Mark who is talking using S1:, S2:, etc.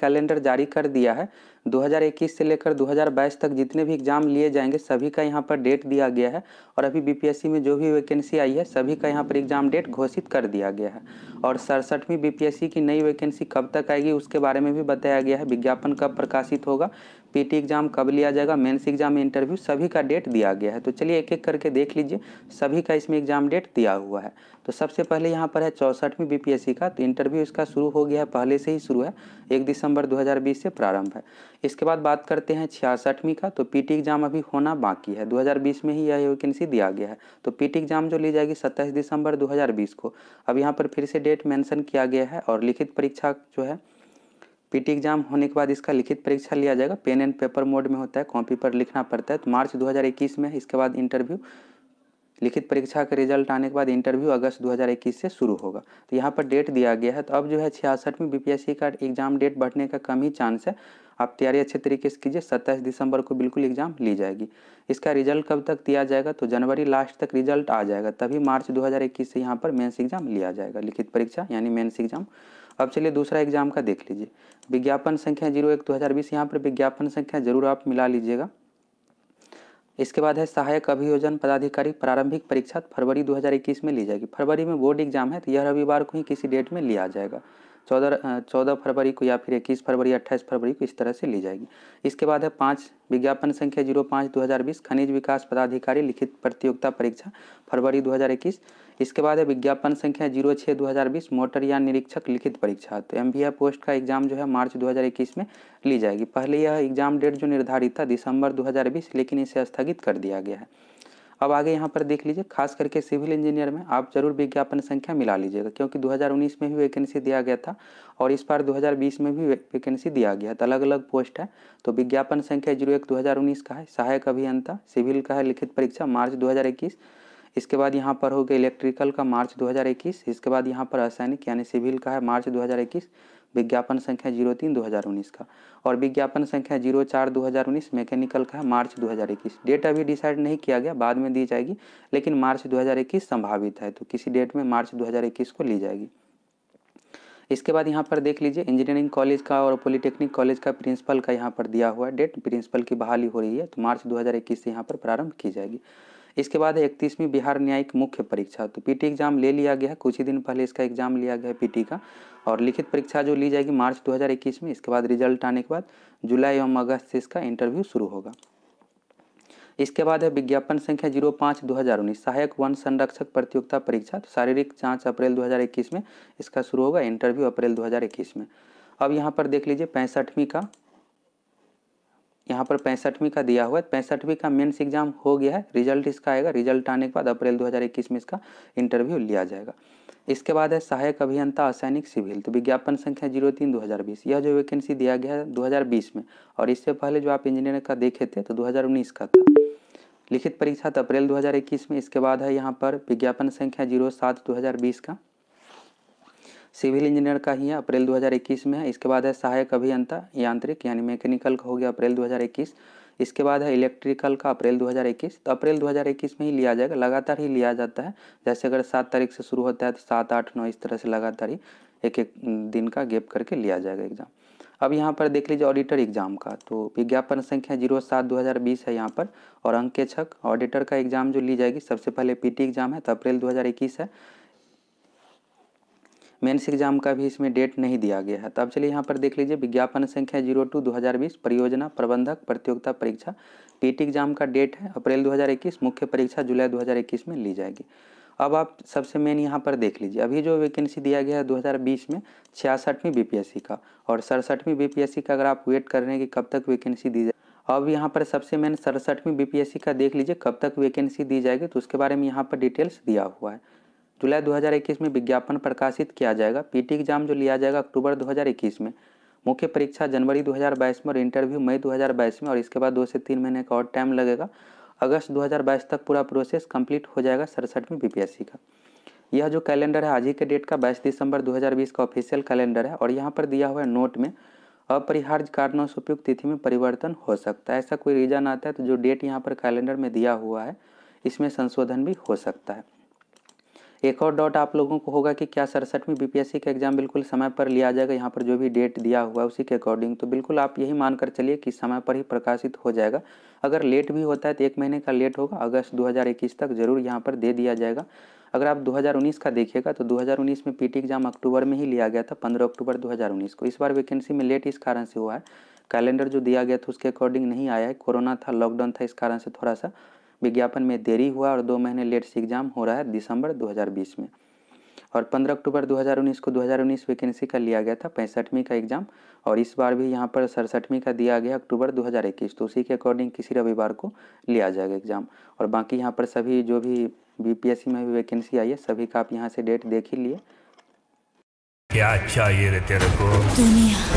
S1: calendar जारी कर दिया है 2021 से लेकर 2022 तक जितने भी एग्जाम लिए जाएंगे सभी का यहाँ पर डेट दिया गया है और अभी बीपीएससी में जो भी वैकेंसी आई है सभी का यहाँ पर एग्जाम डेट घोषित कर दिया गया है और सड़सठवीं बीपीएससी की नई वैकेंसी कब तक आएगी उसके बारे में भी बताया गया है विज्ञापन कब प्रकाशित होगा पीटी एग्जाम कब लिया जाएगा मेंस एग्जाम इंटरव्यू सभी का डेट दिया गया है तो चलिए एक एक करके देख लीजिए सभी का इसमें एग्जाम डेट दिया हुआ है तो सबसे पहले यहाँ पर है चौसठवीं बीपीएससी का तो इंटरव्यू इसका शुरू हो गया है पहले से ही शुरू है एक दिसंबर 2020 से प्रारंभ है इसके बाद बात करते हैं छियासठवीं का तो पीटी एग्जाम अभी होना बाकी है 2020 में ही यह वैकेंसी दिया गया है तो पीटी एग्जाम जो ली जाएगी 27 दिसंबर 2020 को अब यहाँ पर फिर से डेट मेंशन किया गया है और लिखित परीक्षा जो है पीटी एग्जाम होने के बाद इसका लिखित परीक्षा लिया जाएगा पेन एंड पेपर मोड में होता है कॉपी पर लिखना पड़ता है तो मार्च 2021 में इसके बाद इंटरव्यू लिखित परीक्षा का रिजल्ट आने के बाद इंटरव्यू अगस्त 2021 से शुरू होगा तो यहाँ पर डेट दिया गया है तो अब जो है छियासठ में बीपीएससी का एग्जाम डेट बढ़ने का कम ही चांस है आप तैयारी अच्छे तरीके से कीजिए सत्ताईस दिसंबर को बिल्कुल एग्जाम ली जाएगी इसका रिजल्ट कब तक दिया जाएगा तो जनवरी लास्ट तक रिजल्ट आ जाएगा तभी मार्च दो से यहाँ पर मेन्स एग्जाम लिया जाएगा लिखित परीक्षा यानी मेन्स एग्जाम अब चलिए दूसरा एग्जाम का देख लीजिए विज्ञापन संख्या जीरो एक दो हज़ार बीस यहाँ पर विज्ञापन संख्या जरूर आप मिला लीजिएगा इसके बाद है सहायक अभियोजन पदाधिकारी प्रारंभिक परीक्षा फरवरी 2021 में ली जाएगी फरवरी में बोर्ड एग्जाम है तो यह रविवार को ही किसी डेट में लिया जाएगा चौदह चौदह फरवरी को या फिर इक्कीस फरवरी अट्ठाईस फरवरी को इस तरह से ली जाएगी इसके बाद है पाँच विज्ञापन संख्या जीरो पाँच दो हज़ार बीस खनिज विकास पदाधिकारी लिखित प्रतियोगिता परीक्षा फरवरी दो हज़ार इक्कीस इसके बाद है विज्ञापन संख्या जीरो छः दो हज़ार बीस मोटर या निरीक्षक लिखित परीक्षा तो एम पोस्ट का एग्जाम जो है मार्च दो हज़ार इक्कीस में ली जाएगी पहले यह एग्जाम डेट जो निर्धारित था दिसंबर दो हज़ार बीस लेकिन इसे स्थगित कर दिया गया है अब आगे यहाँ पर देख लीजिए खास करके सिविल इंजीनियर में आप जरूर विज्ञापन संख्या मिला लीजिएगा क्योंकि 2019 में भी वैकेंसी दिया गया था और इस बार 2020 में भी वैकेंसी दिया गया था अलग अलग पोस्ट है तो विज्ञापन संख्या जीरो एक दो का है सहायक अभियंता सिविल का है लिखित परीक्षा मार्च दो इसके बाद यहाँ पर हो गया इलेक्ट्रिकल का मार्च दो इसके बाद यहाँ पर रासायनिक यानी सिविल का है मार्च दो विज्ञापन संख्या जीरो तीन दो हज़ार उन्नीस का और विज्ञापन संख्या जीरो चार दो हज़ार उन्नीस मैकेनिकल का है मार्च दो हज़ार इक्कीस डेट अभी डिसाइड नहीं किया गया बाद में दी जाएगी लेकिन मार्च दो हज़ार इक्कीस संभावित है तो किसी डेट में मार्च दो हज़ार इक्कीस को ली जाएगी इसके बाद यहाँ पर देख लीजिए इंजीनियरिंग कॉलेज का और पॉलिटेक्निक कॉलेज का प्रिंसिपल का यहाँ पर दिया हुआ डेट प्रिंसिपल की बहाली हो रही है तो मार्च 2021 से यहाँ पर प्रारंभ की जाएगी इसके बाद है इकतीसवीं बिहार न्यायिक मुख्य परीक्षा तो पीटी एग्जाम ले लिया गया है कुछ ही दिन पहले इसका एग्जाम लिया गया है पीटी का और लिखित परीक्षा जो ली जाएगी मार्च 2021 में इसके बाद रिजल्ट आने के बाद जुलाई एवं अगस्त से इसका इंटरव्यू शुरू होगा इसके बाद है विज्ञापन संख्या जीरो पाँच दो हज़ार उन्नीस सहायक वन संरक्षक प्रतियोगिता परीक्षा तो शारीरिक जाँच अप्रैल इक्कीस में इसका शुरू होगा इंटरव्यू अप्रैल इक्कीस में अब यहाँ पर देख लीजिए पैंसठवीं का यहाँ पर पैंसठवीं का दिया हुआ है पैंसठवीं का मेन्स एग्जाम हो गया है रिजल्ट इसका आएगा रिजल्ट आने के बाद अप्रैल 2021 में इसका इंटरव्यू लिया जाएगा इसके बाद है सहायक अभियंता असैनिक सिविल तो विज्ञापन संख्या जीरो तीन दो हज़ार बीस यह जो वैकेंसी दिया गया है दो हज़ार बीस में और इससे पहले जो आप इंजीनियर का देखे थे तो दो हज़ार उन्नीस का था लिखित परीक्षा तो अप्रैल दो हज़ार इक्कीस में इसके बाद है यहाँ पर विज्ञापन संख्या जीरो सात दो हज़ार बीस का सिविल इंजीनियर का ही है अप्रैल 2021 में है इसके बाद है सहायक अभियंता यांत्रिक यानी मैकेनिकल का हो गया अप्रैल 2021 इसके बाद है इलेक्ट्रिकल का अप्रैल 2021 तो अप्रैल 2021 में ही लिया जाएगा लगातार ही लिया जाता है जैसे अगर सात तारीख से शुरू होता है तो सात आठ नौ इस तरह से लगातार ही एक एक दिन का गेप करके लिया जाएगा एग्जाम अब यहाँ पर देख लीजिए ऑडिटर एग्जाम का तो विज्ञापन संख्या जीरो सात दो हज़ार बीस है यहाँ पर और अंकेक्षक छक ऑडिटर का एग्जाम जो ली जाएगी सबसे पहले पीटी एग्जाम है तो अप्रैल दो हज़ार इक्कीस है मेन्स एग्जाम का भी इसमें डेट नहीं दिया गया है तो अब चलिए यहाँ पर देख लीजिए विज्ञापन संख्या जीरो टू दो हज़ार बीस परियोजना प्रबंधक प्रतियोगिता परीक्षा पीटी एग्जाम का डेट है अप्रैल 2021 मुख्य परीक्षा जुलाई 2021 में ली जाएगी अब आप सबसे मेन यहाँ पर देख लीजिए अभी जो वैकेंसी दिया गया है बीस में छियासठवीं सी का और सड़सठवीं सी का अगर आप वेट कर रहे हैं कि कब तक वैकेंसी दी जाए अब यहाँ पर सबसे मेन सड़सठवीं सी का देख लीजिए कब तक वैकेंसी दी जाएगी तो उसके बारे में यहाँ पर डिटेल्स दिया हुआ है जुलाई 2021 में विज्ञापन प्रकाशित किया जाएगा पीटी एग्जाम जो लिया जाएगा अक्टूबर 2021 में मुख्य परीक्षा जनवरी 2022 में और इंटरव्यू मई 2022 में और इसके बाद दो से तीन महीने का और टाइम लगेगा अगस्त 2022 तक पूरा प्रोसेस कंप्लीट हो जाएगा सड़सठवीं बीपीएससी का यह जो कैलेंडर है आज ही के डेट का बाईस दिसंबर दो का ऑफिशियल कैलेंडर है और यहाँ पर दिया हुआ है नोट में अपरिहार्य कारणों से उपयुक्त तिथि में परिवर्तन हो सकता है ऐसा कोई रीजन आता है तो जो डेट यहाँ पर कैलेंडर में दिया हुआ है इसमें संशोधन भी हो सकता है एक और डॉट आप लोगों को होगा कि क्या सड़सठवीं बीपीएससी का एग्जाम बिल्कुल समय पर लिया जाएगा यहाँ पर जो भी डेट दिया हुआ है उसी के अकॉर्डिंग तो बिल्कुल आप यही मानकर चलिए कि समय पर ही प्रकाशित हो जाएगा अगर लेट भी होता है तो एक महीने का लेट होगा अगस्त दो तक जरूर यहाँ पर दे दिया जाएगा अगर आप 2019 का देखिएगा तो 2019 में पीटी एग्जाम अक्टूबर में ही लिया गया था 15 अक्टूबर 2019 को इस बार वैकेंसी में लेट इस कारण से हुआ है कैलेंडर जो दिया गया था उसके अकॉर्डिंग नहीं आया है कोरोना था लॉकडाउन था इस कारण से थोड़ा सा विज्ञापन में देरी हुआ और दो महीने लेट से एग्जाम हो रहा है दिसंबर 2020 में और 15 अक्टूबर 2019 को 2019 वैकेंसी का लिया गया था पैंसठवीं का एग्जाम और इस बार भी यहाँ पर सड़सठवीं का दिया गया अक्टूबर 2021 तो उसी के अकॉर्डिंग किसी रविवार को लिया जाएगा एग्जाम और बाकी यहाँ पर सभी जो भी बी में भी वैकेंसी आई है सभी का आप यहाँ से डेट देख ही लिए क्या अच्छा ये रहते रखो दुनिया